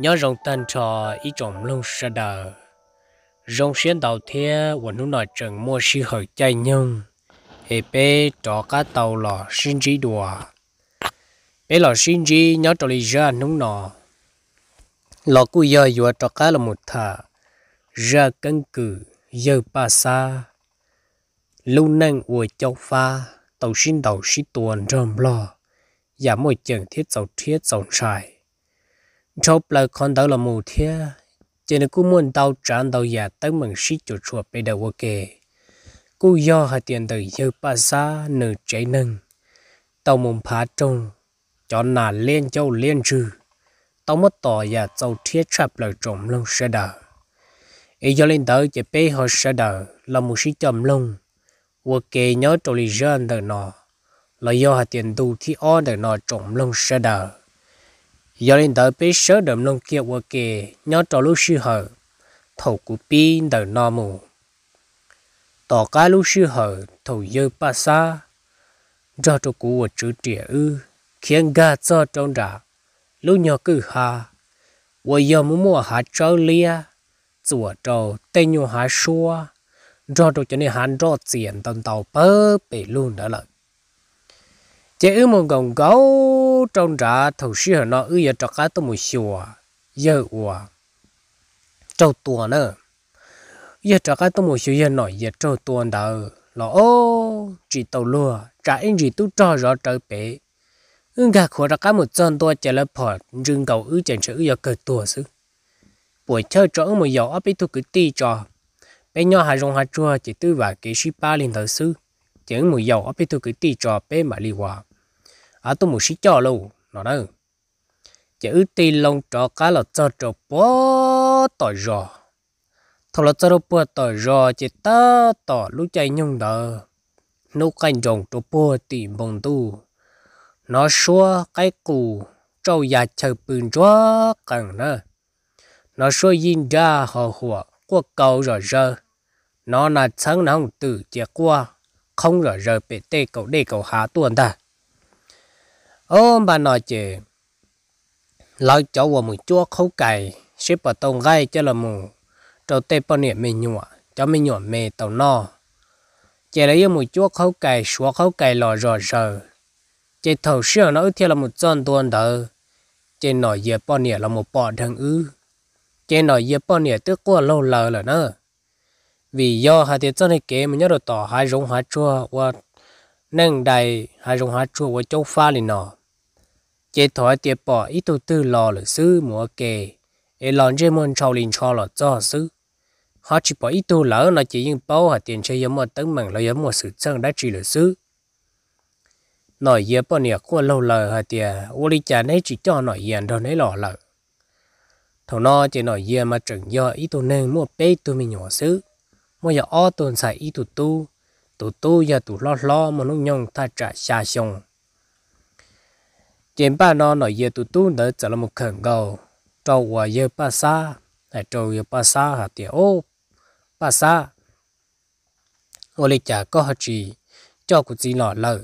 nhớ rồng tan trò ý trọng lông sa đờ rồng xuyên tàu thế quần nó nói trần mua si hở chay nhung hệ bê cho cá tàu lò xin trí đùa bê lò xin trí nhớ trò lý ra núng nọ lò cú giờ dùa trò cá là một thà ra căn cứ giờ ba xa lâu năng uồi châu pha tàu xin đầu xí tuần rơm lo và mỗi trường thiết dầu thiết dầu trải chốt là con đầu là mù thia chỉ là cú muốn đầu trán đầu giả tới mừng sĩ chỗ chùa bây đầu ok cú do hai tiền từ dư ba xa nửa cháy nâng tàu mồm phá trông cho nà liên châu liên trừ tàu mất tỏ giả châu thiết chạp lời trộm lông sẽ đờ ý do lên tới chỉ bê họ sẽ đờ là một sĩ chậm lông ok nhớ trộn lý dân đời nọ là do hai tiền đủ thi o đời nọ trộm lông sẽ đờ giờ lên tới bế sớ đầm nông kia qua kề nhớ trò lúc sư hở thầu cụ pi đầm nò mù tỏ cá lúc sư hở thầu dơ ba xa do trò cụ của chữ trẻ ư khiến ga cho trong đà lúc nhỏ cử hà vừa giờ mua mua hạt trâu lia chùa trâu tên nhau hạt xua do trò cho nên hạt cho tiền tần tàu bơ bị luôn đã lợi chế ư mong gồng gấu trong ra thầu sư nó ư giờ cho cá tôi một xùa à, giờ ủa trâu tua nữa giờ cho cá tôi một xùa giờ nổi giờ trâu tua đâu lọ chỉ tàu lùa trả anh gì tu cho rõ trở bể ưng gà khổ ra cá một chân tua chạy lên phở rừng cầu ư chẳng sự ư giờ cờ tua xứ buổi chơi cho ư một giờ ấp ít thu cứ ti cho bên nhau hà rong hà chua chỉ tư và kỹ sư ba liền thờ sư chẳng một giờ ấp ít thu cứ ti cho bé mà li hoa à tôi muốn xí cho luôn, nó đâu chữ tì lông cho cá là cho trò bó tỏi rò thầu là cho trò bó tỏi rò chỉ ta tỏ lũ chạy nhung đờ nụ canh rồng cho bó tì bông tu nó xua cái cù trâu già chờ bừng rõ cần nữa nó xua yên ra hồ hùa qua cầu rồi giờ, nó là sáng nóng từ chia qua không rồi giờ bị tê cầu đê cầu hạ tuần ta ôm bà nói chị lão cháu của mình chua khâu cày ship ở tông gai cho là mù cho tê bao niệm mình nhọ, cho mình nhọ mê tàu no chị lấy một chua khâu cày xua khâu cày lò rò rờ chị thầu sửa nó thì là một tròn tuần đỡ chị nói giờ bao niệm là một bọ thằng ư chị nói giờ bao niệm tức qua lâu lờ là nữa vì do hai tiết chân này kế mình nhớ được tỏ hai giống hai chua và nâng đầy hai giống hai chua và châu pha liền nọ chế thói tiệt bỏ ít đầu tư lò lửa sư mùa kề để lòn dây môn trâu linh cho lò cho sư họ chỉ bỏ ít đầu lỡ là chỉ những bao hạt tiền chơi giống một tấn mảng là giống một sự chân đã trị lửa sư nói dễ bỏ nè qua lâu lờ hạt tiền ô lý cha nấy chỉ cho nói dèn đâu nấy lò lợ thầu nó chỉ nói dễ mà chừng do ít đầu nên mua bê tụi mình nhỏ sư mua giờ o tuần xài ít tụ tu tụ tu giờ tụ lo lo mà nó nhông ta trả xa xong chém ba nó nói giờ tụt tu nữa chả là một khẩn cầu trâu và giờ ba sa hay trâu giờ ba sa hả tiệt ô ba sa ô lê chả có hả chỉ cho cụ gì lọ lợ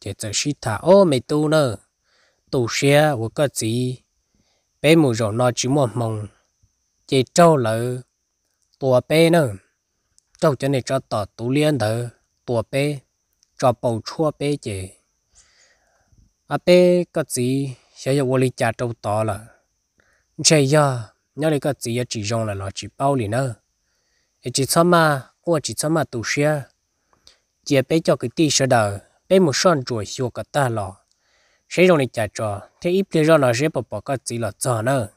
chỉ chờ xí thả ô mày tu nữa tu xe của cơ chị, bé mù rồi nó chỉ một mông chỉ trâu lợ tua bé nữa trâu cho này cho tỏ tú liên thở tua bé cho bầu chua bé chỉ à bé cái gì sẽ giờ vô lý trả trâu to là sẽ giờ nhớ lấy có gì chỉ dùng là nó chỉ bao liền nữa chỉ sao mà cô chỉ sao mà tu sửa chỉ bé cho cái tí sửa đời bé một son chuột xua cả ta lò sẽ dùng để trả trò thế ít lý do nó sẽ bỏ bỏ cái gì là cho nữa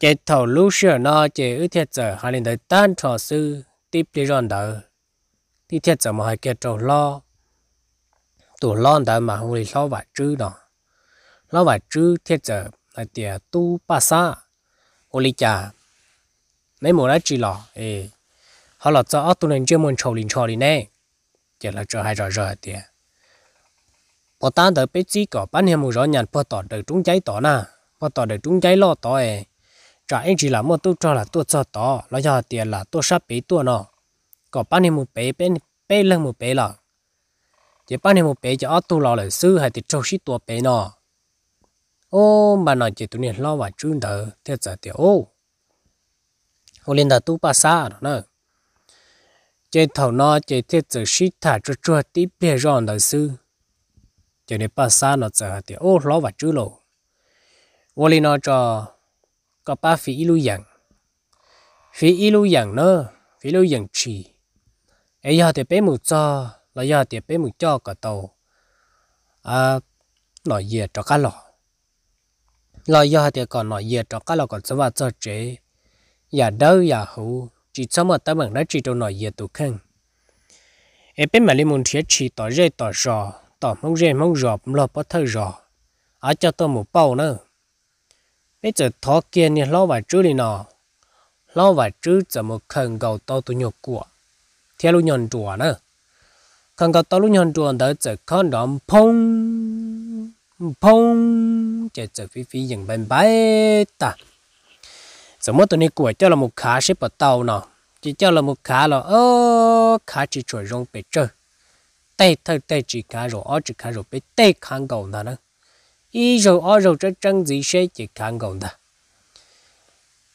cái thầu lúc sửa nó chỉ ước thiệt giờ hai lần tới tan trò sư tiếp lý do đó thì thiệt giờ mà hai cái trâu lo tủ lon đã mà hùng lì lo vải chứ đó lo vải chứ thiết giờ là tiền tu ba sa hùng lì chả mấy mùa đã chỉ lò ê họ là cho tụi nên chưa muốn trầu lìn trầu lìn này, chỉ là chờ hai rồi rồi tiền bỏ tan tới bế chi có bán hiểm mùa rõ nhàn bỏ tỏ đời trúng cháy tỏ na bỏ tỏ đời trúng cháy lo tỏ ê trả anh chỉ là mua tu cho là tu cho tỏ lo cho tiền là tu sắp bế tu nó có bán hiểm mùa bế bên bế lưng mùa bế là chỉ bao nhiêu một bé cho ở tu lò lại sư hay thì trâu xít tua bé nọ ô mà nói chỉ tụi nên lo và chuyên thở theo giờ thì ô ô lên là tu ba xa đó nè chỉ thầu nó chỉ theo giờ xít thả cho cho tí bé rong đời sư chỉ nên ba xa nó giờ thì ô lo và chuyên lộ ô lên nó cho có ba phi ilu dạng phi ilu dạng nữa phi ilu dạng chỉ ấy giờ thì bé một cho là do tiệp bé mình cho cả tàu à nói gì cho cá lò là do tiền còn nói gì cho cá lò còn sớm vào cho chế giờ đâu giờ hú chỉ sớm mà tao bằng đã chỉ đâu nói gì tụ khăn em bé mà lên muốn thiết chỉ tỏ rơi tỏ rò tỏ mong rơi mong rò lo bắt thơ rò à cho tôi một bao nữa bây giờ thọ kia nè lo vài chữ đi nọ lo vài chữ giờ một khẩn cầu to tôi nhục của theo luôn nhon chùa nữa khăn có tao lúc nhận chuồn tới chợ khăn đom phong phong chợ chợ phi phi dừng bên bãi ta giờ mỗi tuần này của cho là một khá sẽ bắt tàu nọ chỉ cho là một khá là ơ khá chỉ chuột rong bị chơi tay thật tay chỉ khá rồi ở chỉ khá rồi bể tay khăn cầu ta nữa ý rồi ở rồi trên chân gì sẽ chỉ khăn cầu ta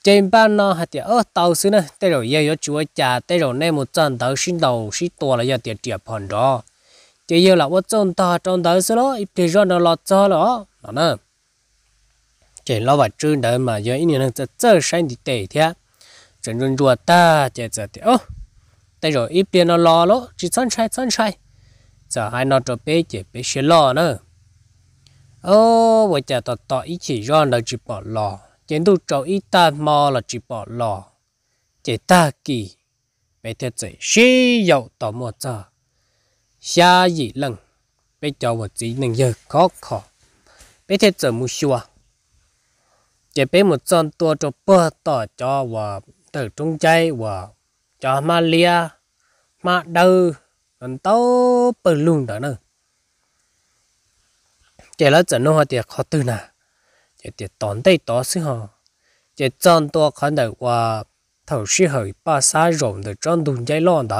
trên ban nó hạt tiền ở tàu xứ này tây rồi yêu chúa cha tây rồi nên một trận tàu xin đầu xin to là giờ tiền tiền phần đó chỉ yêu là một trận ta trong tàu xứ đó ít tiền rồi nó lọt cho đó nó nè chỉ lo vật trưng đấy mà giờ ít nữa sẽ chơi sang đi tệ thế chân chân chùa ta chỉ giờ thì ô tây rồi ít tiền nó lo lỗ chỉ sân sai sân sai giờ hai nó cho bé chỉ bé sẽ lo nữa ô bây giờ tao tao ít chỉ rồi nó chỉ bỏ lo chiến đấu trâu ít ta mò là chỉ bỏ lò chế ta kỳ bé thế chế xí dậu tỏ mò cho xa dị lần bé cho một chỉ nâng giờ khó khó bé thế chế mù xua chế bé một chân tua cho bơ tỏ cho và từ trung chay và cho Malia mà đâu anh tao bự luôn đó nữa chế là chân nó hoa tiệt khó tư nào จะเตียตอนได้ต่อซึ่งฮะจะจอนตัวขันได้ว่าเท่าสิเหยป้าสายรงเดจอนดุนใจล้อนเดอ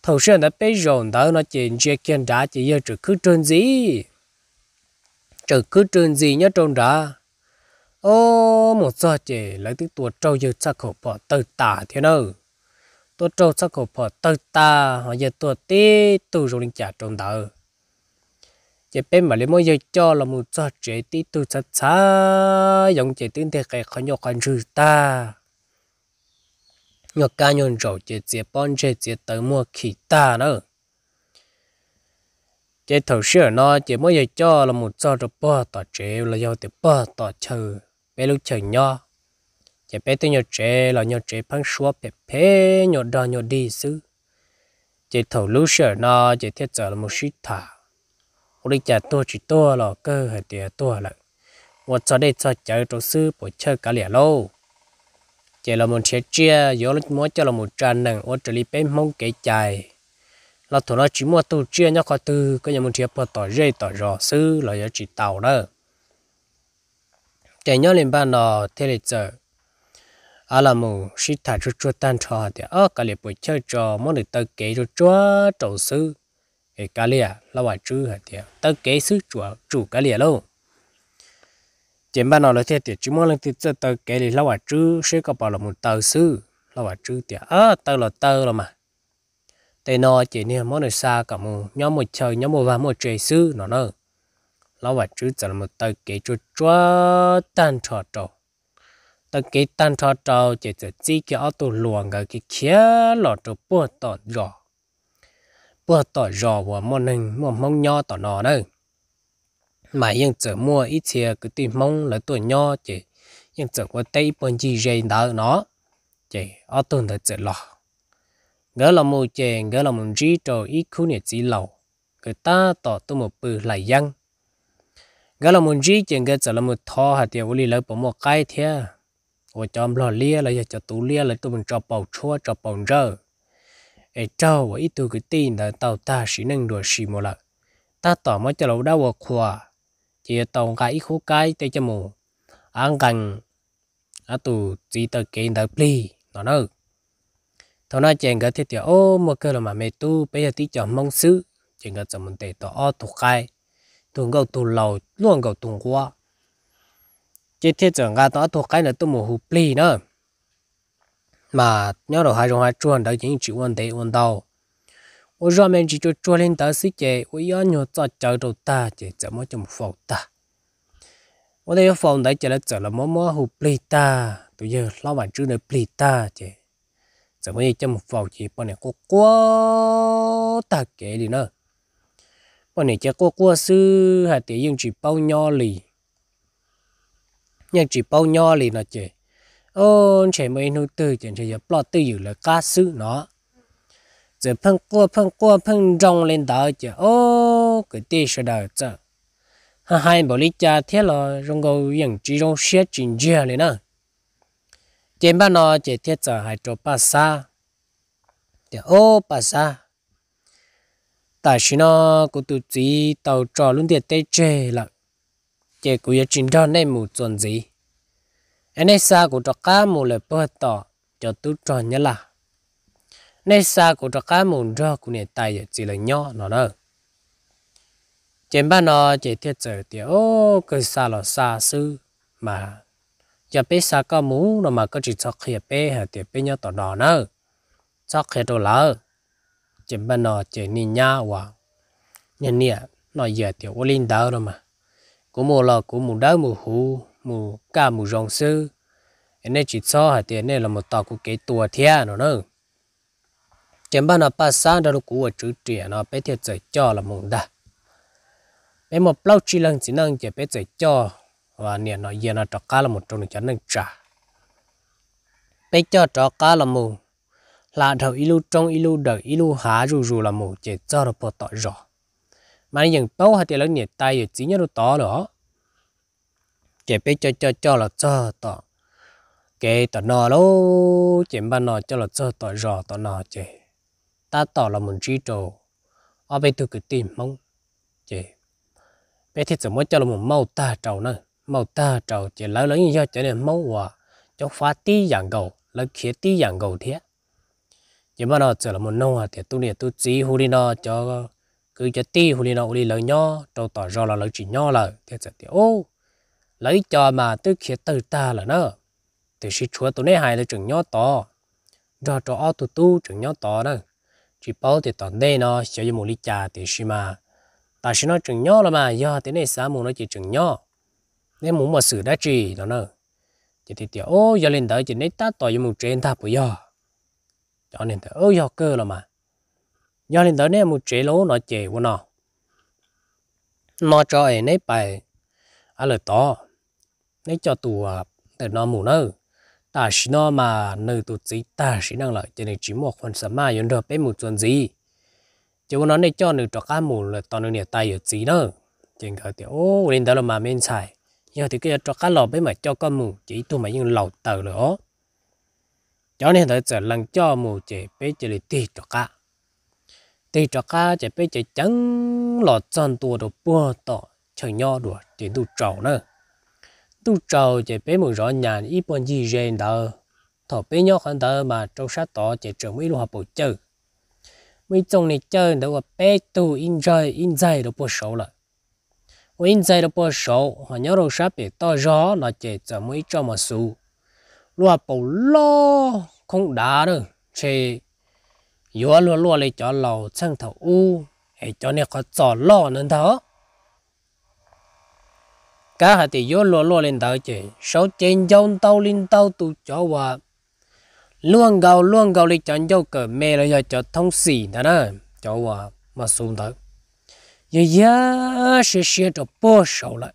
เท่าเช่นนั้นไปรงเดอนะเจนเจเกียนดาจะเยอะจะคือจนจีจะคือจนจีเนี่ยจนดาโอ้หมดซะเจแล้วที่ตัวเจ้าเยอะสักขอบเติร์ตาเท่านั้น tôi trâu sắc cổ phở tơ ta họ giờ tôi tí tu rồi linh trả trong đời chỉ bên mà lấy mỗi giờ cho là một giờ chế tí tu chả chả dùng chế tin thế cái khó nhọc còn rủi ta nhọc cá nhân rồi chế chế bón chế chế tới mua khí ta nữa chế thầu sửa nó chế mỗi giờ cho là một giờ rồi bỏ tỏ chế là do từ bỏ tỏ chờ bé lúc chờ nho chế bé tới nhờ chế là nhờ chế phăng xua bé bé nhờ đò nhờ đi xứ chế thầu lúc sửa nó chế thiết giờ là một sĩ thảo đi tua tua tua chơi lâu. 我哩家多只多了，个还得多了。我早得早教读书，不吃咖喱喽。chỉ là một chiếc chia gió lúc mua cho là một tràn nặng ô trở lại bên mông cái chạy. là thủ nó chỉ mua tu chia nhá khó tư có nhà một chiếc bò tỏ dây tỏ rò sư là giờ chỉ tàu đó trẻ nhớ lên bàn nọ thế là giờ à là mù sĩ thả cho chua tan trò thì ở cả liệp buổi chơi trò món được tờ kế cho chua trầu sư cái cá lìa là quả chữ hả tiệt tất cái sứ chủ chủ cái lìa luôn chỉ ban nào là thế tiệt chúng mong là tiệt tất cái lìa là quả chữ sẽ có bảo là một tờ sư là quả chữ tiệt à tờ là tờ là mà tây nó chỉ nè món này xa cả một nhóm một trời nhóm một và một trời sư nó nữa là quả chữ chỉ là một tờ cái chùa chùa tan trò trò ta cái tan cho trâu chỉ chỉ chỉ cái ô tô luồng cái kia lọt cho bùa tọt rồi bữa tỏ giò của món nền món mong nho tỏ nọ đây mà yên chở mua ít xe cứ tìm mong là tuổi nho chỉ yên chở qua tây bên gì dây đỡ nó chỉ ở tuần thời chở lò gỡ là mù chè gỡ là mù trí trò ít khu nhiệt chỉ lầu người ta tỏ tôi một bự lại dân gỡ là mù trí chè gỡ chở là một thò hạt tiền uli lấy bỏ một cái thế ôi chom lò lia là giờ cho tú lia là tôi mình cho bầu chua cho bầu rơ ai trâu và ít tuổi cái tin là tàu ta chỉ nâng đuổi sĩ một lần ta tỏ mới cho lâu đau và khóa chỉ tàu cái ít khô cái tới cho mù ăn gần à tu chỉ tờ cái đợi pli nó nữa thọ nói chuyện cái thiết tiểu ô một cái là mà mẹ tu bây giờ tí cho mong sứ chuyện cái chồng mình tệ tỏ ô thuộc cái tuần gạo tu lâu luôn gạo tuần qua chỉ thiết chẳng ra tỏ thuộc cái là tu mù hụp pli nữa mà nhớ đồ hai rồi hai chuồn đó chính chịu vấn đề vấn đầu ô ra mình chỉ cho chua lên tới xí chè ô yến nhớ cho chờ đầu ta chè chở mỗi trong phòng ta ô đây phòng đấy chỉ là chở là mỗi mỗi hụp plei ta tụi giờ lão bản chữ này plei ta chỉ, chở mỗi trong phòng chỉ bọn này cô quá ta kể đi nữa bọn này chỉ cô quá sư hai tiếng nhưng chỉ bao nho lì nhưng chỉ bao nho lì nè chỉ ô trẻ mới nuôi tư chẳng chỉ giờ bỏ tư dữ là cá sự nó giờ phân qua phân qua phân rong lên đó chả ô cái tê sợ đời chả ha hai bảo lý cha thế là rong gầu yên chỉ rong xe chỉnh chia lên nè trên ba nó chỉ thiết chả hai chỗ ba sa thì ô ba sa tại sao nó cũng tự chỉ tàu trò luôn tiệt tê chê là chỉ cũng yên chỉ đó nên một chuẩn gì anh ấy xa của trọ cá mù lại bơ tỏ cho tú trò nhớ là nay xa của trọ cá mù rơ của nền tài chỉ là nhỏ nó đó trên ba nó chỉ thiết trở thì ô cứ xa là xa sư mà giờ bé xa có mũ nó mà có chỉ cho khi bé hả thì bé nhớ tỏ nó nữa cho khi đồ lỡ trên ba nó chỉ ni nhá và nhân nè nó giờ thì ô linh đỡ rồi mà cũng mù lò cũng mù đau mù hú mù cả mù rong sư anh ấy chỉ cho hạt tiền này là một tàu của cái tua thia nó nữa chẳng bao nào ba sáng đâu cũng ở chữ trẻ nó bé thiệt giải cho là mùng đã bé một lâu chỉ lần chỉ năng chỉ bé giải cho và niệm nó giờ nó cho cá là một trong những chán năng trả bé cho cho cá là mùng là đầu ilu trong ilu đời ilu há rù rù là mùng chỉ cho nó bỏ tỏ rõ mà những bao hạt tiền lớn nhiệt tay chỉ nhớ nó to nữa chế bé cho cho cho là cho tỏ cái tỏ nọ lô chế ba nọ cho là cho tỏ rõ tỏ nọ chế ta tỏ là một trí trồ ở bên tôi cái tìm mong chế bé thì chúng mới cho là một mau ta trầu nè mau ta trầu chế lấy lấy như do chế này mau hòa cho phá tí dạng cầu lấy khía tí dạng cầu thế chế ba nọ chỉ là một nông à thì tôi này tôi chỉ hú đi nọ cho cứ cho tí hú đi nọ hú đi lấy nhau trâu tỏ rõ là lấy chỉ nhau là thế giới thì ô lấy cho mà tôi kia từ ta là nó từ khi chúa tụi này hài là trường nhỏ to do cho ô tụ tu trường nhỏ to đó chỉ bảo thì toàn đây nó sẽ dùng một ly trà thì khi mà ta sẽ nói trường nhỏ là mà do thế này xã mù nó chỉ trường nhỏ nên muốn mà xử đã trì đó nó chỉ thì tiểu ô do lên tới chỉ nên ta tỏ dùng một trên tháp của do cho nên tới ô do cơ là mà do lên tới nên một chế lố nó chế của nó nó cho ấy nấy bài à lời to nên cho tù à, từ nó mù nó ta chỉ nó mà nơi tụ chỉ ta chỉ năng lợi cho nên chỉ một phần sớm mà yên được bé một chuyện gì chứ nó nên cho nữ cho cá mù là toàn nên tay ở gì đó trên cái thì ô lên đó là mà men xài giờ thì cái cho cá lò bé mà cho con mù chỉ tụ mà những lầu tờ nữa cho nên thời giờ lần cho mù chỉ bé chỉ là tì cho cá tì cho cá chỉ bé chỉ chẳng lọt chân tua đồ bùa tọ chờ nho đùa chỉ đủ trầu nữa tu trâu chỉ bé một rõ nhàn ít bọn gì rèn đờ thọ bé nhau hơn đờ mà trâu sát tỏ chỉ trường mấy lúc bộ chơi mấy trong này chơi đâu bé tu in chơi in dây đâu bộ số là in dây đâu bộ số họ nhớ đâu sát bị to gió là chỉ chờ mấy cho mà su lúc bộ lo không đá đâu chỉ yếu luôn luôn lấy cho lầu sang thầu u để cho nên có trò lo nên thở cá hạt thì gió lo lo lên tới chị sáu trên dông tàu lên tàu tụ chó hòa luôn gầu luôn gầu đi chọn dâu cờ mê là giờ cho thông xì đó nè chó hòa mà xuống tới giờ giờ sẽ sẽ cho bố sầu lại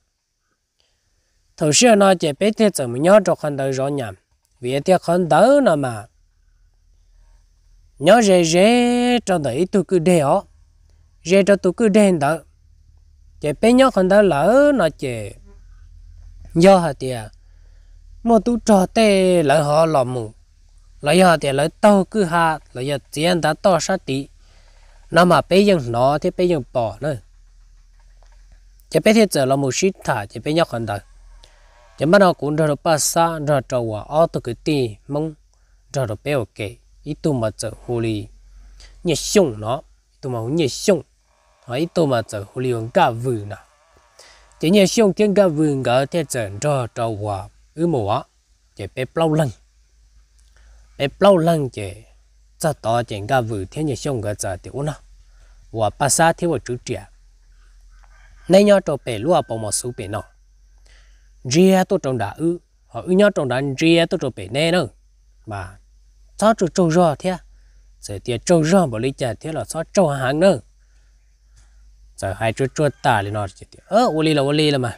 thầu xưa nó chỉ bé thế giờ mình nhớ cho khăn tới rõ nhầm vì thế khăn tới nè mà nhớ rề rề cho đẩy tôi cứ đeo rề cho tôi cứ đen đó chỉ bé nhớ khăn tới lỡ nó chỉ do hả tiệt mà tu trò tê lỡ họ làm mù lỡ giờ tiệt lỡ tàu cứ hạ lỡ giờ tiền đã to sát tí nó mà bây giờ nó thì bây giờ bỏ nữa chỉ bây giờ làm một shit thả chỉ bây giờ còn đời chỉ bắt đầu cũng rồi ba sa rồi trâu hòa ở từ cái tì mông rồi rồi béo ok ít tu mà chờ hồ ly nhiệt sung nó tu mà nhiệt sung ít tu mà chờ hồ ly vẫn cả vừa nào chỉ nhiên xong kiến ga vườn gỡ thế trận cho trâu hòa ứ mùa chỉ bé lâu lần bé lâu lần chỉ cho tỏ chỉ ga vườn thế nhiên xong gỡ giờ thì nó và ba sa thì vào chữ trẻ nay nhau cho bé lúa bỏ một số bé nó ria tôi trồng đã ứ họ ứ nhau trồng đã ria tôi trâu bé nè nữa mà cho trâu trâu rồi thế giờ thì trâu rồi bỏ lý chả thế là cho trâu hàng nữa giờ hai chú chúa ta lên nói chuyện tiếc ơ ô là ô là mà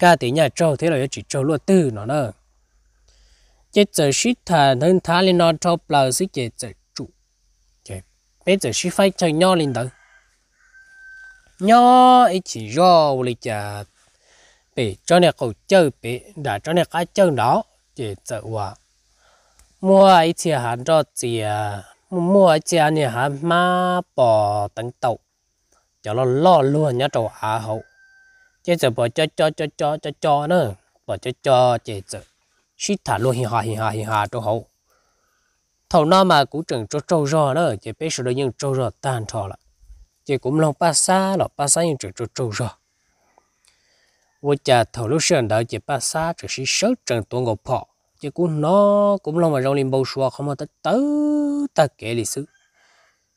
cả tí nhà châu thế là chỉ châu luôn tư nó nữa chết giờ shit thà nên thà lên nói trâu là xí chết giờ chủ chết bây giờ shit phải chơi nhau lên đó nhau ấy chỉ do ô li chả bị cho nên cậu chơi bị đã cho nên cái chơi đó chết giờ hòa mua ấy chỉ hàng cho chị mua ấy chỉ anh hàng má bò tấn tàu cho nó lo luôn nhá trâu à hậu chế giờ bỏ cho cho cho cho cho cho nữa bỏ cho cho chế giờ xí thả luôn hi hà hi hà hi hà trâu hậu thầu nó mà cũng chừng cho trâu rò nữa biết bé sửa nhưng trâu rò tan thọ là chế cũng lòng ba xa là ba xa nhưng chừng cho trâu rò vô cha thầu lúc sơn đợi chế ba xa chỉ xí sớt chừng tuôn ngọc phọ chế cũng nó cũng lòng mà rong lên bầu xua không mà tới tới ta kể lịch sử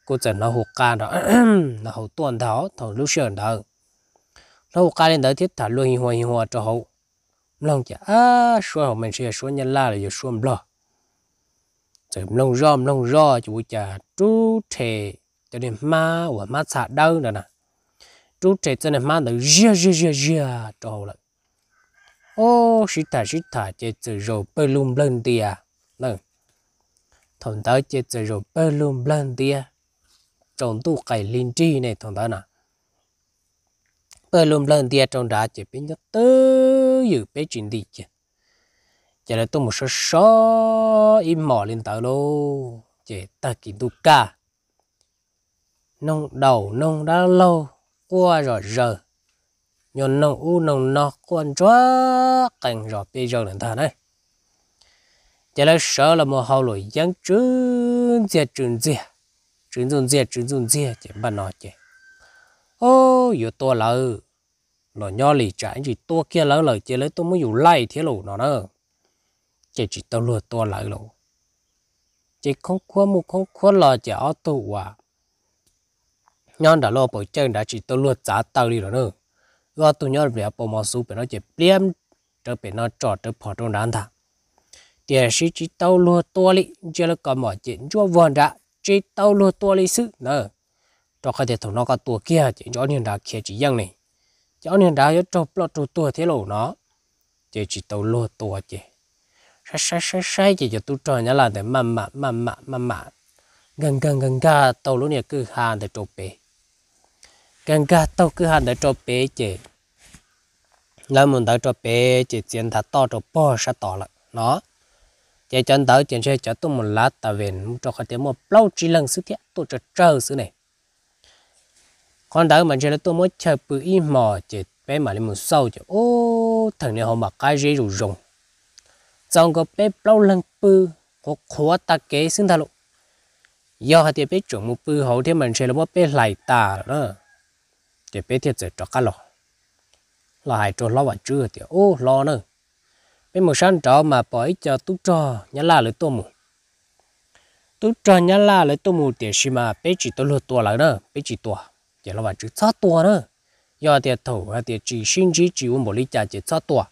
cô chẳng nó hụt ca đó nó hụt tuần đó thằng lúc sờn đó nó hụt ca lên đó thiết thả luôn hi hoa hi hoa cho hậu lòng chả à số hậu mình sẽ số nhân la là giờ số lo rồi lòng ro lòng ro chú chả chú thề cho nên ma và ma xả đâu rồi nè chú thề cho nên ma được ria ria ria ria cho hậu lại ô sĩ thả sĩ thả chơi từ rồi bơi lung lên đi à nè thằng đó chơi từ rồi bơi lung lên đi à trồng tu cày linh tri này thằng ta nè bởi lùm lần tiệt trong đá chỉ bên nhớ tớ dự bế chuyện đi chứ chả là tôi một số số im mỏ lên tàu lô chỉ ta kỳ tu ca nông đầu nông đã lâu qua rồi giờ nhon nông u nông nọ quan chóa cảnh rồi bây giờ là ta đấy chả là sợ là một hậu lụy giáng trứng diệt trứng diệt trứng dùng dê trứng dùng dê chỉ bà nói chỉ ô yếu to lỡ nó nho lì trái gì to kia lỡ lỡ chỉ lấy tôi mới dùng lại thế lỗ nó nữa chỉ chỉ tao lừa to lỡ lỗ, chỉ không khua mu không khua lò chỉ ở tù à nhon đã lo bỏ chân đã chỉ tao lừa trả tao đi rồi nữa do tôi nhon về bỏ mò xuống bị nó chỉ biếm trở bị nó trọt trở bỏ trong đàn thằng tiền sĩ chỉ tao lừa to lì chỉ là còn mỏ chuyện chúa vòn ra chế tàu lúa tua lý sự nè cho cái thể thống nó cả tua kia chỉ cho nên đã kia chỉ giang này cho nên đã cho plot cho tua thế lộ nó chỉ chỉ tàu lúa tua chỉ sai sai sai sai chỉ cho tôi cho nhà là để mặn mặn mặn mặn mặn mặn gần gần gần ga tàu lúa này cứ hàng để chụp bể gần ga tàu cứ hàng để chụp bể chỉ làm một đã chụp bể chỉ tiền thà to chụp bao sẽ to lại nó chế chân tới trên xe cho tôi một lá tà về cho khỏi tiếng một lâu chỉ lần sức thiết tôi cho chờ sự này con tới mà chơi tôi mới chơi bự y mò chỉ bé mà lên một sâu chứ ô thằng này họ mặc cái gì rồi rồng trong cái bé lâu lần bự có khóa ta kế xin ta lộ do hai tiếng bé chuẩn một bự hậu thì mình chơi là một bé lại tà đó thì bé thiệt sẽ cho cá lò lại hai trò lo và chưa thì ô lo nữa bên một sáng trọ mà bỏ ít cho tú trò nhá là lấy tô mù tú trò nhá là lấy tô mù tiền xí mà bé chỉ tôi lừa tua lại đó bé chỉ tua giờ là bạn chỉ sát tua đó do tiền thầu hay tiền chỉ xin chỉ chỉ muốn một ly trà chỉ sát tua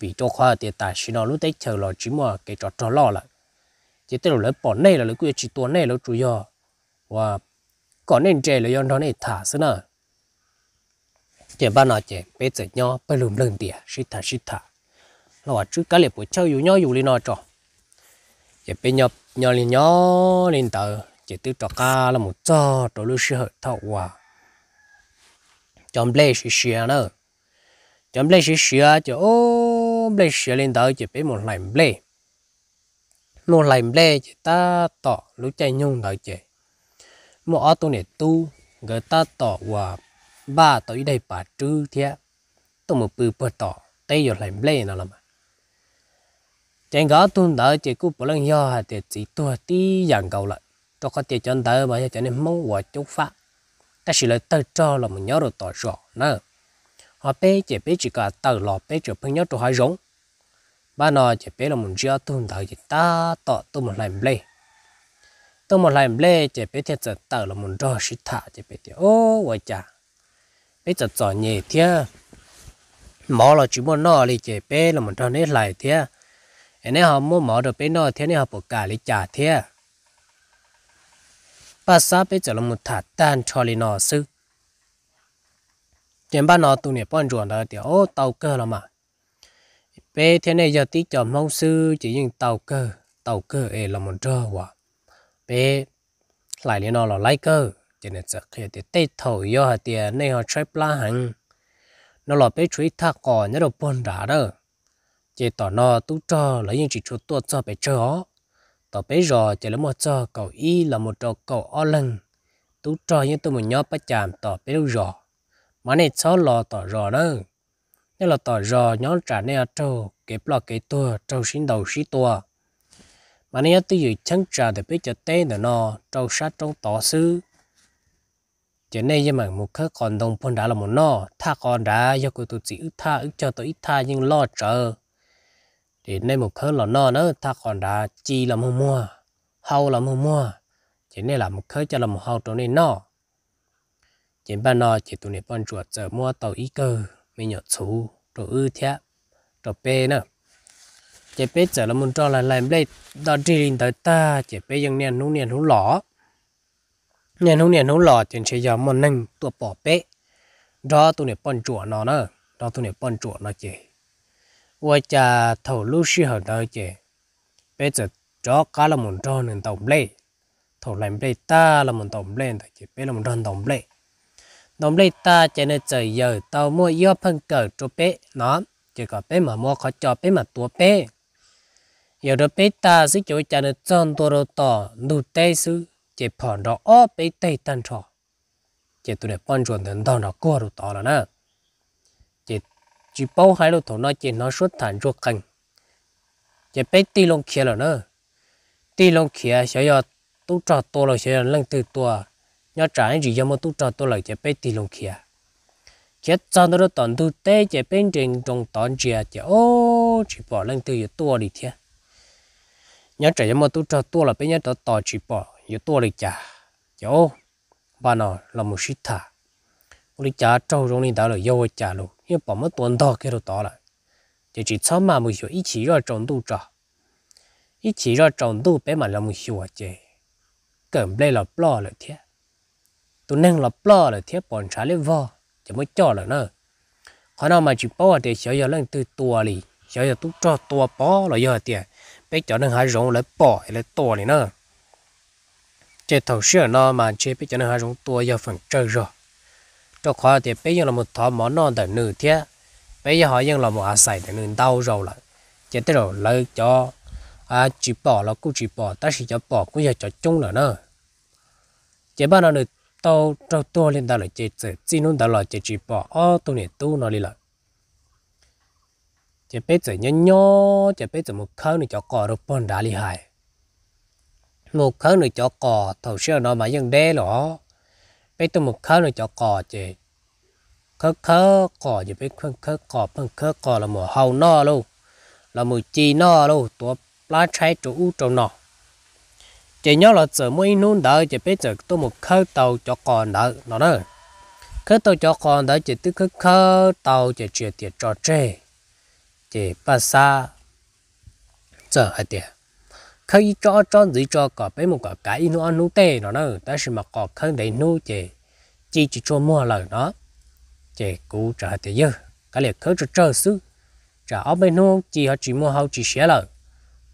vì cho khoa tiền tài xí nó lúc đấy chờ lo chỉ mua cái trò trò lo lại chỉ tôi lấy bỏ này là lấy quyết chỉ tua này là chủ yếu và còn nên trẻ là do nó này thả xí nào chỉ ba nọ chỉ bé chỉ nhau bé lùm lùm tiền xí thả xí thả nó trước cái liệp của chơi dù nhó dù lên nó trò chỉ bên nhập nhỏ lên nhó lên tờ chỉ tư trò ca là một trò trò lưu sư hợp thọ hòa chọn lê sư sư nữa chọn lê sư sư chứ ô lê sư lên tờ chỉ bên một lạnh lê một lạnh lê chỉ ta tỏ lúc chạy nhung đợi chỉ một ô tô này tu người ta tỏ hòa ba tới đây bà trư thế tôi một bự bự tỏ tay giờ lạnh lê nào làm chẳng có tuân đỡ chỉ cũng bỏ lăng do hà để chỉ tuân tí dạng cầu lại tôi có thể chọn đỡ bởi cho nên mong quả chống phá ta chỉ là tờ cho là một nhớ rồi tỏ rõ nữa họ bé chỉ bé chỉ cả tờ lọ bé chỉ phân nhớ cho hai giống ba nó chỉ bé là một gia tuân đỡ chỉ ta tỏ tôi một làm lê tôi một làm lê chỉ bé thiệt sự tờ là một rõ sĩ thả chỉ bé thì ô quả chà bé chỉ chọn nhẹ thế mỏ là chỉ muốn nó thì chỉ bé là một rõ nét lại thế เนี่ยเขาโม่หมอดี๋ยวไปนอเทียนี่ยเขาปกกาลิจ่าเทียภาษาไปจะละมุทัดตันชอลีนอซึเจ้าบ้านนอตุเนี่ยป้อนจวนเลยเดี๋ยวโอ้เต่าเกอร์ละมาไปเทียเนี่ยจะตีจอมน้องซึจะยิงเต่าเกอร์เต่าเกอร์เอลมันเจอวะไปหลายเลีนอหล่อไลเกอร์จะเนี่ยจะเคลียร์เตะเท้ายย่อเดี้ยในเขาใช้ปลาหังนอหล่อไปช่วยทักก่อนเนี่ยเราป้อนด่าเด้อ chỉ tỏ nó tu cho lấy những chỉ chuột tuột cho bé cho tỏ bé rò chỉ lấy một cho cầu y là một trò cầu o lần tú cho những tôi một nhớ bắt chạm tỏ bé đâu rò mà này cháu lò tỏ rò nữa nên là tỏ rò nhóm trả nè cho kẹp lò kẹp tua trâu xin đầu xí tua mà này tôi dự chân trả để biết cho tên là nó trâu sát trong tỏ sư chỉ nên như mà một khắc còn đồng phân đã là một nó tha còn đã do cô tụi chỉ ức tha ức cho tôi ít tha nhưng lo chờ thì nên một khớ là nó nó ta còn đã chi là mua mua hâu là mua mua chỉ nên là một khớ cho là một hâu trong này nó chỉ ba nó chỉ tụi này bọn chuột giờ mua tàu ý cơ mình nhớ chú rồi ư thế rồi bê nữa chỉ bê giờ là muốn cho là làm đây đó đi tới ta chỉ bê ยัง nè nú nè nú lỏ nè nú nè nú lỏ chỉ chỉ giờ một nâng tụi bỏ bê đó tụi này bọn chuột nó nữa đó tụi này bọn chuột nó chỉ 我家头路是很多的，别只找干了门找人懂嘞，头来不打了门懂嘞的，就别了门找懂嘞，懂嘞打就那只有到么要碰狗捉别那，就个别嘛么可叫别嘛多别，有的别打是就叫那挣多了多，努带是就碰到二别带单车，就都来帮助人当着过路到了呢。chỉ bao hai lô thổ nó chỉ nó xuất thản ruột cành chỉ bé tì lông kia là nữa tì lông kia sẽ do tu trò to là sẽ lăng từ tua nhớ trái gì do mà tu trò to là chỉ bé tì lông kia chỉ cho nó tận tu tế chỉ bên trên trong tận chia chỉ ô chỉ bỏ lăng từ tua đi thế nhớ trái do mà tu trò to là bên nhớ tỏ chỉ bỏ yếu tua đi chả chỉ ô bà nó là một sĩ thả một đi chả trâu trong đi đã là yêu chả luôn 因宝么短到给都到了，就只草嘛木学一起热中度着，一起热中度别嘛了木学这，更累了不了天，都弄了不了天，本查了哇，就没叫了呢，可能嘛就包的小小人都多哩，小小都着多包了要点，别叫人还容来包来多哩呢，这头事呢嘛这别叫人还容多要分正热。cho khó thì bây giờ là một thọ món non tại nửa thế bây giờ họ dùng là một hạ sài tại nửa đau rồi là chết tới rồi lấy cho à chỉ bỏ là cũng chỉ bỏ ta chỉ cho bỏ cũng giờ cho chung là nữa chỉ bao nó được tao trâu to lên tao là chết chỉ chỉ nó tao là chết chỉ bỏ ô tao này tu nó đi là chỉ biết chỉ nhớ nhớ chỉ biết chỉ một khâu này cho cò được bòn đá li hại một khâu này cho cò thầu xưa nó mà dân đe rồi bé tôi một khớ là cho cò chị khớ khớ cò gì bé khớ khớ cò phân khớ là mùa hầu no luôn là mùa chi no luôn tua lá trái chỗ nọ chị nhớ là giờ mới nôn đỡ chị bé giờ tôi một khớ tàu cho cò đỡ nó đó tàu cho cò đỡ chị tức khớ khớ tàu chị chuyện tiền trò chơi chị ba xa giờ hai tiền khi cho cho gì cho có bé một cái cái nó ăn nút tê nó nữa ta sẽ mà có khơi để nút chỉ chỉ chỉ cho mua lời nó chỉ cũ trả tiền dư cái liệt khơi cho chờ xứ trả ở bên nút chỉ họ chỉ mua hậu chỉ xé lời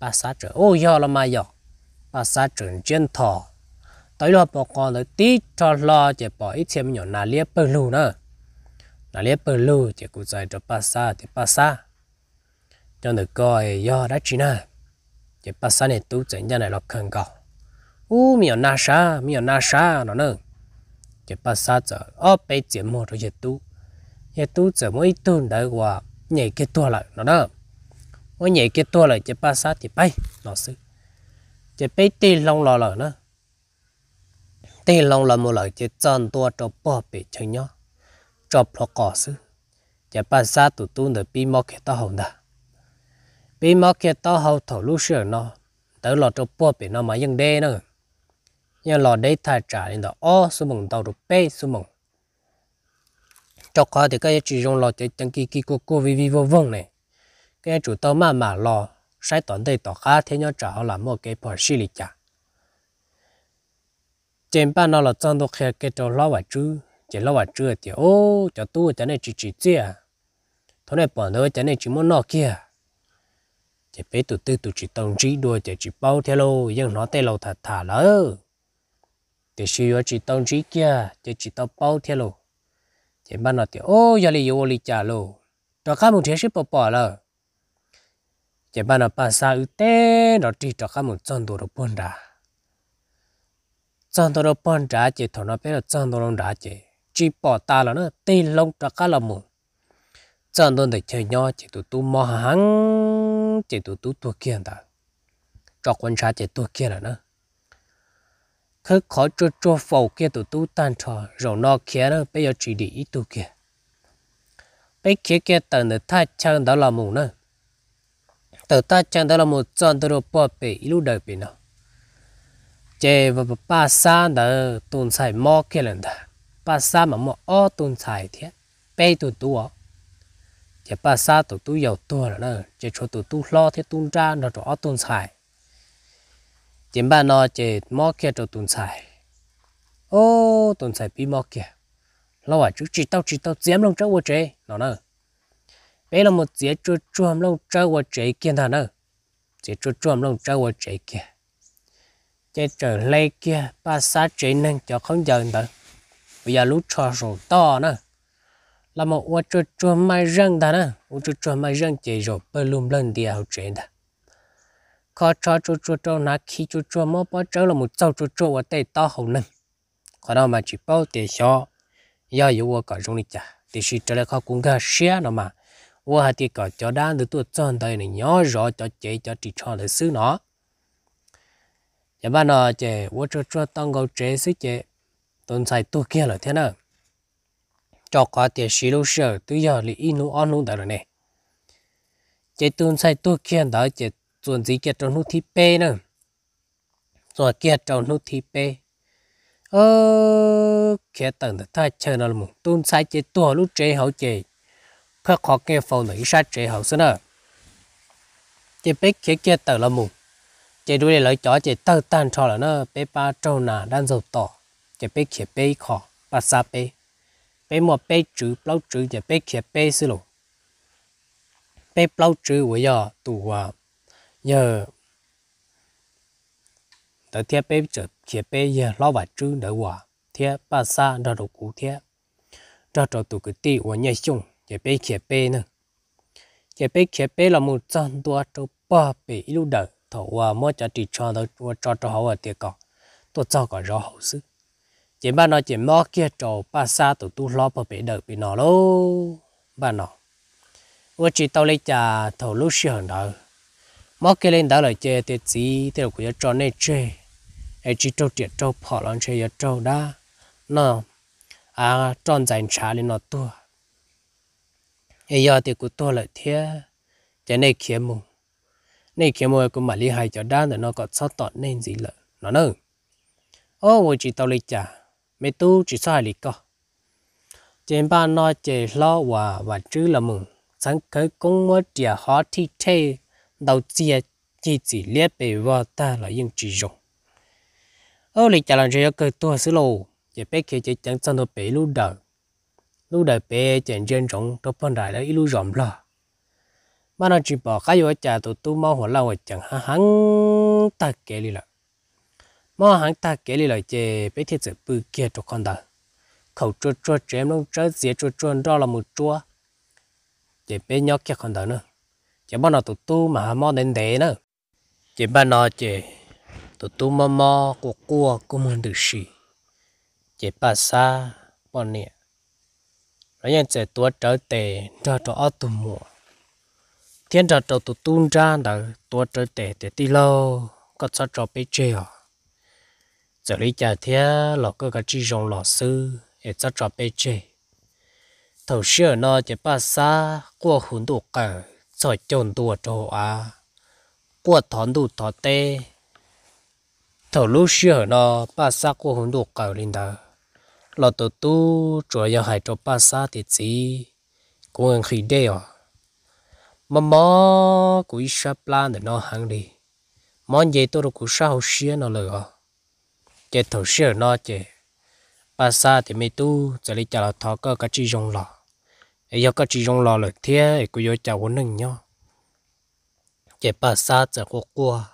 bà xã trở ô yo là mà yo bà xã trở trên thọ tới lo bỏ con tới tí cho lo chỉ bỏ ít thêm nhỏ nà liệt bờ lù nữa nà liệt bờ lù chỉ cũ giải cho bà xã thì bà xã cho được coi yo đã chỉ nào chỉ bắt sáng này tú chỉnh cho này là khẩn cầu u miền na sa miền na sa nó nữa chỉ bắt sáng giờ ở bên chỉ một rồi chỉ tú chỉ tú giờ mỗi tuần đại qua nhảy cái tua lại nó nữa mỗi nhảy cái tua lại chỉ bắt sáng chỉ bay nó xí chỉ bay tê long lò lợ nữa tê long là một lời chỉ chân tua cho bỏ bị chơi nhó cho bỏ cỏ xí chỉ bắt sáng tụt tuần được bị mò cái tao hồng đã bị mắc kia tao hậu thổ lũ sửa nó tớ lò cho bùa bị nó mà dân đê nữa nhưng lò đấy thà trả nên là, ô số mong tàu được bê số mong cho khó thì cái chỉ dùng lò chơi chân kỳ kỳ cô cô vi vi vô vong này cái chủ tao mà mà lò sai toàn đây tỏ khá thế nhau trả là một cái phần xử lý trả trên ba nó là trong đó khe cái trâu lo vài chứ chỉ lo vài chứ thì ô cho tu cho nên chỉ chỉ chia thôi này bọn thôi cho nên chỉ muốn nó kia chỉ bé tự tư tụt chỉ tông trí đua chỉ chỉ bao theo lô nhưng nó tay lâu thật thả lỡ thì suy yếu chỉ tông trí kia chỉ chỉ tông bao theo lô chỉ ban nó thì ô giờ li yếu li trả lô cho các một thế sự bỏ bỏ lỡ chỉ ban nó ban sa ưu tế nó chỉ cho các một chân đồ đồ bôn đà chân đồ đồ bôn đà chỉ thằng nó bé là chân đồ đồ đà chỉ chỉ bỏ ta là nó tê lông cho các là một chân đồ để chơi nhau chỉ tụt tu mò hàng năng chỉ tụ tụ tụ kia đó cho quan sát chỉ tụ kia là nó khi khó cho cho phổ kia tụ tụ tan trò rồi nó kia nó bây giờ chỉ để ít tụ kia bây kia kia tận được thay chân đó là mù nữa tờ ta chân đó là một chân đó là bỏ bể ít lúc đời bể nó chế và ba sa đó tồn xài mò kia lần đó ba sa mà mò o tồn xài thế bây tụ tụ chỉ ba sa tụ tu giàu tua rồi nè, chỉ cho tụ tu lo thế tuôn ra nó cho tuôn xài chỉ ba nó chỉ mò kia cho tuôn xài ô tuôn xài bị mò kia lâu à chú chỉ tao chỉ tao dám lâu trâu chế nó nè bây giờ một dĩa chua chua lâu lòng trâu chế kia thà nè dĩa chua chua lâu lòng trâu chế kia chế trở lê kia ba sa chế năng cho không giờ nữa bây giờ lúc cho rồi to nữa là một ô chua chua mai răng đó nè ô chua chua mai răng chỉ rồi bơ lùm lên đi hậu chuyện đó khó cho chua chua chua nà khi chua chua mò bỏ trở là một châu chua chua ở tây to hậu nâng khó đó mà chỉ bao tiền cho do yếu ô cỏ trong đi chả thì chỉ trở lại khó cũng gà xe nó mà ô hạt thì cỏ cho đa được tuột tròn đời này nhỏ rõ cho chế cho chỉ cho lại xứ nó giờ bạn nào chế ô chua chua tăng gấu chế xứ chế tồn xài tu kia là thế nào cho có tiền xí lâu sợ tự giờ lì in lũ ăn lũ đó rồi nè chế tuân sai tôi kia đó chế tuân gì kia trong nút thi pê nè, rồi kia trong nút thi pê, ơ kia tầng thứ hai chờ nó một tuân sai chế tua lúc chế hậu chế khắc khó nghe phòng nữ sát chế hậu xưa nữa chế biết kia kia tầng là một chế đuôi lấy chó chế tơ tan cho là nó bé ba trâu nà đang dầu tỏ chế biết kia bé khó bà sa bé bé mua bé chữ bao chữ giờ bé kia bé xí lô bé bao chữ với giờ tụ à giờ tớ thiết bé chữ kia bé giờ lo vài chữ đỡ hòa thiết ba sa đỡ đồ cũ thiết đỡ đồ tụ cái tí của nhà chung giờ bé kia bé nữa giờ bé kia bé là một trăm đô cho ba bé lúc đỡ thầu à mỗi cho chỉ cho đó cho cho họ ở tiệc cọ tôi cho cả rõ hậu sức chỉ ba nó chỉ mò kia trò ba xa tụ tu lo bà bị đợi bị nó lô ba nó vừa chỉ tao lấy trà thầu lúc xưa hẳn đó mò kia lên đó là chê tiệt gì tiệt của trò này chơi, ai chỉ trâu tiệt trâu phò lon chơi giờ trâu đó nó à tròn dành trả lên nó tua ai giờ tiệt cũng tôi lại thế cái này kia mù này kia mù cũng mà lý hai cho đa rồi nó có sót tọt nên gì lợ nó nữa ô vừa chỉ tao lấy trà mấy tu chỉ sai lì co trên ba nói chè lo và và chữ là mừng sáng cái công mới địa khó thi thế đầu tiên chỉ chỉ liếc bề vào ta là những chỉ dùng ở lịch trả lời cho cơ tu sứ lô chỉ biết kia chỉ chẳng sang được bé lúc đầu lúc đầu bé chẳng chân rộng đó phân đại là ít lúc rộng lo mà nó chỉ bỏ cái vô trả tụi tu mau hoặc là hoặc chẳng hăng ta kể đi là mà hắn ta kể lại chè bé thiệt sự bự kia cho con đời khẩu chua chua chém nó trớ dễ chua chua đó là một chua chè bé nhóc kia con đời nữa chè bao nào tụt tu mà mò đến đế nữa chè bao nào chè tụt tu mò mò của cua cũng muốn được gì chè bà xa bọn nè rồi nhân chè tua trở tề cho cho ở tụ mùa thiên trở trò tụt tu ra đời tua trở tề tề ti lâu có sao trò bé chơi à giờ lý trả thế lọ cơ cái chi rong lọ sư để cho trò bê chê thầu sửa nó chỉ ba xa qua hùn đủ cả rồi chôn đùa trò à qua thón đồ thọ tê thầu lúc sửa nó ba xa qua hùn đủ cả linh đó lọ tổ tu chủ yếu hải cho ba xa thì gì cũng ăn khí đê à mà mò cũng ít plan để nó hàng đi món gì tôi cũng sao xia nó lời à chế thổ sơ nó chế bà sa thì mấy tu giờ đi chả là thọ cơ cái chi rong lò ấy do cái chi rong lò lợi thế ấy cứ do chả vốn nâng nhau chế bà sa giờ có qua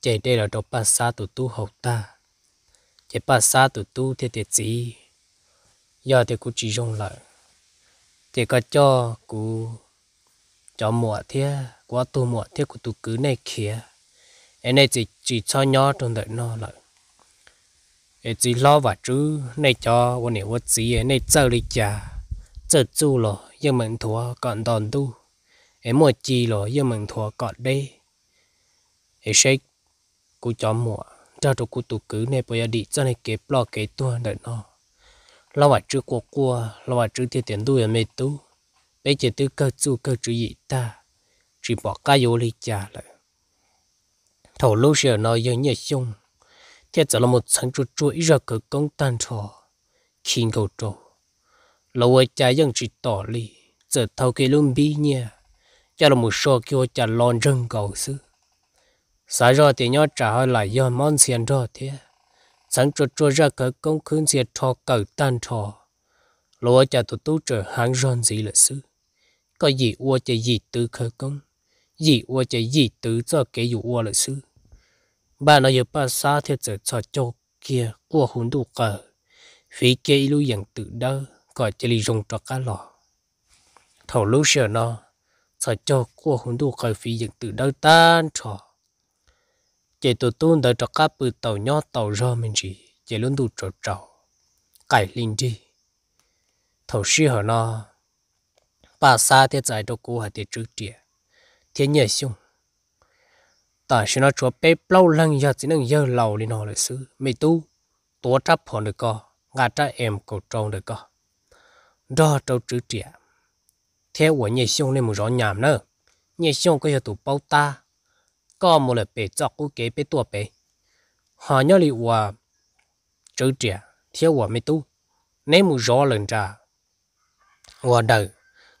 chế đây là đồ bà sa tụ tu hậu ta chế bà sa tụ tu thì thì gì giờ thì cứ chi rong lợi thì có cho cú cho mùa thế quá tu mùa thế cứ tu cứ này kia em này chỉ chỉ cho nhỏ trong đời nó lợi cái gì lo và chứ này cho bọn này vật gì này chơi đi chả chơi chu lo nhưng mình thua còn đòn tu em mua chi lo nhưng mình thua còn đây em shake cú cho mua cho tụ cú tụ cứ này bây giờ đi cho này kế lo kế tua đợi nó lo và chứ qua qua lo và chứ thì tiền tu em mệt tu bây giờ tôi cơ chú cơ chú gì ta chỉ bỏ cái vô đi chả lại thầu lúc giờ nói như nhẹ chung thế giờ là một sáng chú chú ý ra cái công tan trò khiến cầu trò lâu ấy cha dân chỉ tỏ lý, giờ thâu cái luôn bi nha cha là một số kêu cha lon rừng cầu sư xã rồi thì nhớ trả hơi lại do món xiên rồi thế sáng chú chú ra cái công khứ xiên trò cầu tan trò lâu ấy cha tụt tú trở hàng ròn gì là sư có gì ua chơi gì từ khởi công gì ua chơi gì từ cho cái dù ua là sư bà nói giờ bà xa theo giờ cho châu kia của hồn đủ cờ phía kia lưu dạng tự đơ gọi chỉ lì rồng cho cá lò thầu lưu sợ nó cho châu của hồn đủ cờ phía dạng tự đơ tan trò chạy tổ tuôn đợi cho cá bự tàu nhỏ tàu rơ mình chỉ chạy luôn đủ trò trầu cải linh đi thầu sư hở nó bà xa theo giải đâu cố hạt tiệt trước tiệt thiên nhờ xung ta xin nó chúa bé lâu lăng giờ chỉ nâng giờ lâu lên nó lại xứ mày tu tố tráp phòn được co ngã trá em cầu trâu được co đó trâu chữ trẻ theo của nhị xiong nên một rõ nhảm nữa nhị xiong có giờ tụ bao ta có một lời bể chọc u kế bể tua bể họ nhớ li hòa chữ trẻ theo của mày tu nếu một rõ lần ra hòa đời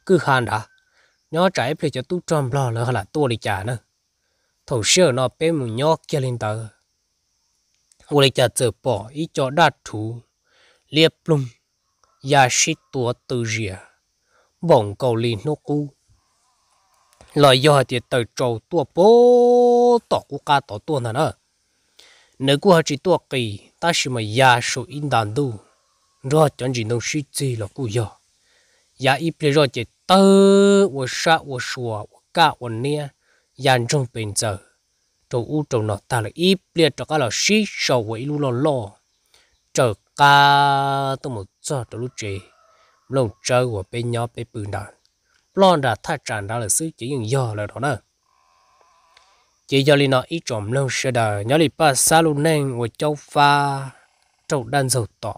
cứ hàn đã nhớ trái phải cho tu tròn lo là là tua đi trả nữa thổ sơ nó bé mù nhỏ kia lên tờ ngồi lại chả chờ bỏ ý cho đa thú liệp lung ya shi tua từ rìa bỏng cầu lì nô cu lời do thì tờ trâu tua bố tỏ của ca tỏ tua nè nè nếu của chỉ tua kỳ ta chỉ mà ya số in đàn đu rồi chẳng gì nông shi gì là cu yo ya ít plei rồi chỉ tơ wo sha wo shua wo ka wo nia yan trong bình giờ trong u trong nó ta là ít biết cho cả là xí sầu quỷ lu lo lo chờ ca tôi một giờ trâu lúc chế lồng chơi của bên nhỏ bên bự đàn lo đã thay tràn đã là xứ chỉ những giờ là đó nè chỉ do li nó ít trộm lâu sơ đời nhớ li ba xa luôn nên của châu pha trong đan dầu tỏ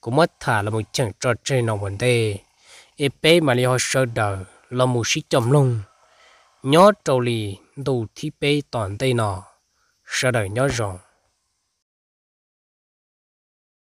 cũng mất thả là một chàng trò chơi nào vấn đề bé mà li họ sơ đời là một sĩ trầm lông nhớ trâu lì đủ thi bê toàn tây nọ sợ đời nhớ rộng